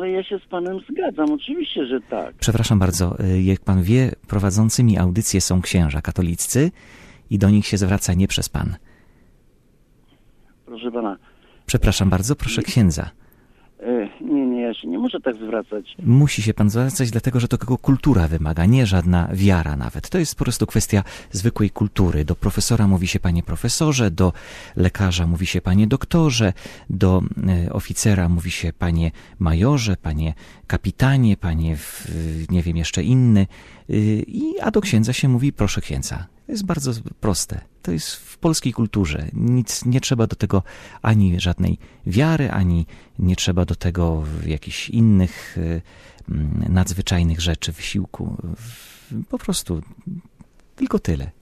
ale ja się z panem zgadzam, oczywiście, że tak. Przepraszam bardzo, y, jak pan wie, prowadzącymi audycje są księża katoliccy i do nich się zwraca nie przez pan. Proszę pana. Przepraszam bardzo, proszę księdza ja się nie muszę tak zwracać. Musi się pan zwracać, dlatego że to kogo kultura wymaga, nie żadna wiara nawet. To jest po prostu kwestia zwykłej kultury. Do profesora mówi się panie profesorze, do lekarza mówi się panie doktorze, do e, oficera mówi się panie majorze, panie kapitanie, panie w, nie wiem jeszcze inny, y, I, a do księdza się mówi proszę księdza. To jest bardzo proste. To jest w polskiej kulturze. Nic nie trzeba do tego ani żadnej wiary, ani nie trzeba do tego jakichś innych y, mm, nadzwyczajnych rzeczy, wysiłku. Po prostu tylko tyle.